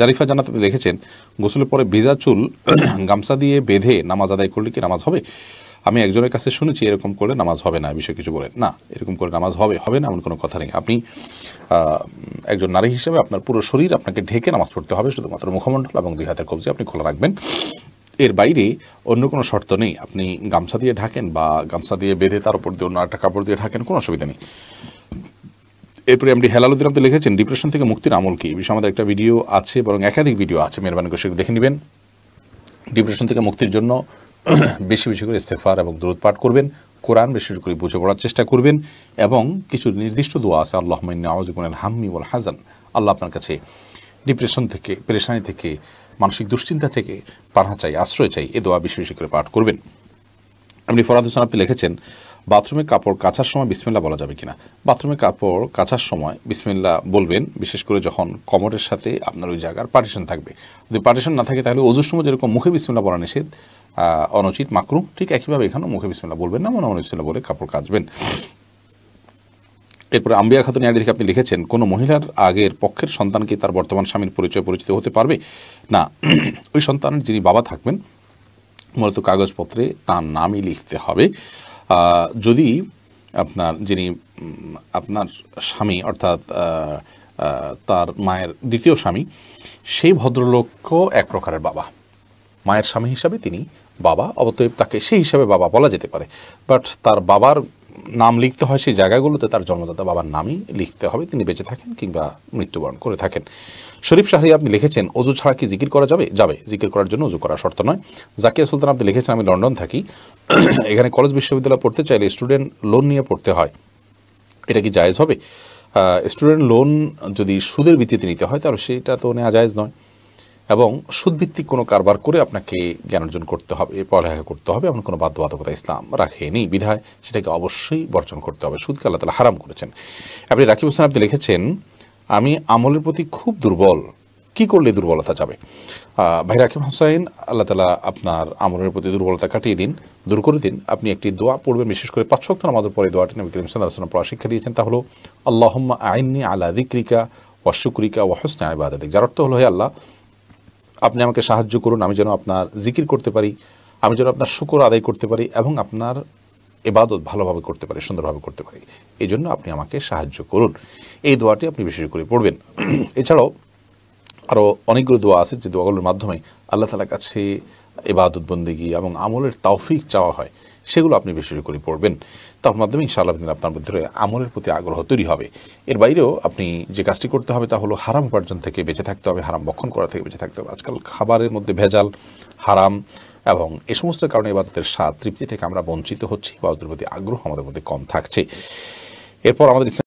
জারিফা জানাত লিখেছেন গোসলের পরে ভেজা চুল গামছা দিয়ে বেঁধে নামাজ আদায় করলে কি নামাজ হবে আমি একজনের কাছে শুনেছি এরকম করলে নামাজ হবে না বিষয়ে কিছু বলেন না এরকম করে নামাজ হবে হবে না এমন কোনো কথা নেই আপনি একজন নারী হিসেবে আপনার পুরো শরীর আপনাকে ঢেকে নামাজ পড়তে হবে শুধুমাত্র মুখমণ্ডল এবং দুই হাতের কবজি আপনি খোলা রাখবেন এর বাইরে অন্য কোনো শর্ত নেই আপনি গামছা দিয়ে ঢাকেন বা গামছা দিয়ে বেঁধে তার উপর দিয়ে অন্য একটা কাপড় দিয়ে ঢাকেন কোনো অসুবিধা নেই এরপরে আপনি হেলালুদ্দিন আপনি লিখেছেন ডিপ্রেশন থেকে মুক্তির আমল কি বিষয়ে আমাদের একটা ভিডিও আছে বরং একাধিক ভিডিও আছে মেহরবানি করে সেটা দেখে নেবেন ডিপ্রেশন থেকে মুক্তির জন্য বেশি বেশি করে ইস্তেফার এবং দূরত পাঠ করবেন কোরআন বেশি করে বুঝে পড়ার চেষ্টা করবেন এবং কিছু নির্দিষ্ট দোয়া আছে আল্লাহ আওয়াজুল হাম্মি ওল হাজান আল্লাহ আপনার কাছে ডিপ্রেশন থেকে পেরেশানি থেকে মানসিক দুশ্চিন্তা থেকে পানা চাই আশ্রয় চাই এ দোয়া বেশি বেশি করে পাঠ করবেন আপনি ফরাদ হোসেন আপনি লিখেছেন বাথরুমে কাপড় কাচার সময় বিসমিল্লা বলা যাবে কিনা বাথরুমে কাপড় কাচার সময় বিসমিল্লা বলবেন বিশেষ করে যখন কমরের সাথে আপনার ওই জায়গার পার্টিশন থাকবে যদি পার্টিশন না থাকে তাহলে অজুর সময় যেরকম মুখে বিসমিল্লা বলা নিষেধ অনুচিত মাকরু ঠিক একইভাবে এখানেও মুখে বিসমিল্লা বলবেন না মনে মনে বিসমিল্লা বলে কাপড় কাচবেন এরপরে আম্বিয়া খাতুন ইয়াডি থেকে আপনি লিখেছেন কোনো মহিলার আগের পক্ষের সন্তান কি তার বর্তমান স্বামীর পরিচয় পরিচিত হতে পারবে না ওই সন্তানের যিনি বাবা থাকবেন মূলত কাগজপত্রে তার নামই লিখতে হবে যদি আপনার যিনি আপনার স্বামী অর্থাৎ তার মায়ের দ্বিতীয় স্বামী সেই ভদ্রলোকও এক প্রকারের বাবা মায়ের স্বামী হিসাবে তিনি বাবা অবতএব তাকে সেই হিসাবে বাবা বলা যেতে পারে বাট তার বাবার নাম লিখতে হয় সেই জায়গাগুলোতে তার জন্মদাতা বাবার নামই লিখতে হবে তিনি বেঁচে থাকেন কিংবা মৃত্যুবরণ করে থাকেন শরীফ শাহরি আপনি লিখেছেন অজু ছাড়া কি জিকির করা যাবে যাবে জিকির করার জন্য অজু করা শর্ত নয় জাকিয়া সুলতান আপনি লিখেছেন আমি লন্ডন থাকি এখানে কলেজ বিশ্ববিদ্যালয়ে পড়তে চাইলে স্টুডেন্ট লোন নিয়ে পড়তে হয় এটা কি জায়েজ হবে স্টুডেন্ট লোন যদি সুদের ভিত্তিতে নিতে হয় তাহলে সেটা তো নেওয়া জায়েজ নয় এবং সুদভিত্তিক কোনো কারবার করে আপনাকে জ্ঞান অর্জন করতে হবে পড়ালেখা করতে হবে এমন কোনো বাধ্যবাধকতা ইসলাম রাখেনি বিধায় সেটাকে অবশ্যই বর্জন করতে হবে সুদকে আল্লাহ তালা হারাম করেছেন আপনি রাকিব হোসেন আপনি লিখেছেন আমি আমলের প্রতি খুব দুর্বল কি করলে দুর্বলতা যাবে ভাই রাকিব হোসাইন আল্লাহ তালা আপনার আমলের প্রতি দুর্বলতা কাটিয়ে দিন দূর করে দিন আপনি একটি দোয়া পড়বেন বিশেষ করে পাঁচ শক্ত আমাদের পরে দোয়াটি নবী করিম সাল্লাহ পড়া শিক্ষা দিয়েছেন তা হলো আল্লাহম্মা আইননি আলা দিক্রিকা অশুক্রিকা ও ওয়া হোসনা আবাদিক যার অর্থ হলো হে আল্লাহ আপনি আমাকে সাহায্য করুন আমি যেন আপনার জিকির করতে পারি আমি যেন আপনার শুকর আদায় করতে পারি এবং আপনার এবাদত ভালোভাবে করতে পারি সুন্দরভাবে করতে পারি এই জন্য আপনি আমাকে সাহায্য করুন এই দোয়াটি আপনি বিশেষ করে পড়বেন এছাড়াও আরও অনেকগুলো দোয়া আছে যে দোয়াগুলোর মাধ্যমে আল্লাহ তালার কাছে ইবাদত বন্দিগি এবং আমলের তৌফিক চাওয়া হয় সেগুলো আপনি বেশি করে পড়বেন তার মাধ্যমে ইনশাআল্লাহ আপনার মধ্যে আমলের প্রতি আগ্রহ তৈরি হবে এর বাইরেও আপনি যে কাজটি করতে হবে তা হলো হারাম উপার্জন থেকে বেঁচে থাকতে হবে হারাম বক্ষণ করা থেকে বেঁচে থাকতে হবে আজকাল খাবারের মধ্যে ভেজাল হারাম এবং এ সমস্ত কারণে ইবাদতের স্বাদ তৃপ্তি থেকে আমরা বঞ্চিত হচ্ছি ইবাদতের প্রতি আগ্রহ আমাদের মধ্যে কম থাকছে এরপর আমাদের